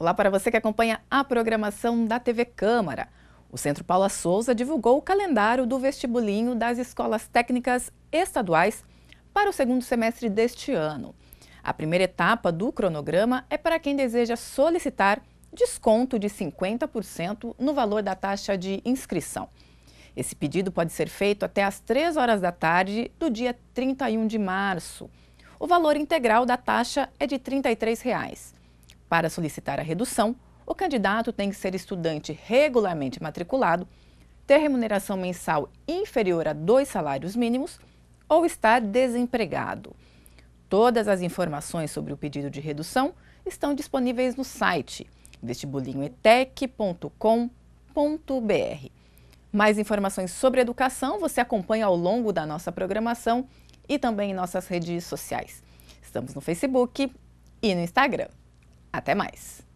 Olá para você que acompanha a programação da TV Câmara. O Centro Paula Souza divulgou o calendário do vestibulinho das escolas técnicas estaduais para o segundo semestre deste ano. A primeira etapa do cronograma é para quem deseja solicitar desconto de 50% no valor da taxa de inscrição. Esse pedido pode ser feito até às 3 horas da tarde do dia 31 de março. O valor integral da taxa é de R$ 33. Reais. Para solicitar a redução, o candidato tem que ser estudante regularmente matriculado, ter remuneração mensal inferior a dois salários mínimos ou estar desempregado. Todas as informações sobre o pedido de redução estão disponíveis no site vestibulinhoetec.com.br. Mais informações sobre educação você acompanha ao longo da nossa programação e também em nossas redes sociais. Estamos no Facebook e no Instagram. Até mais!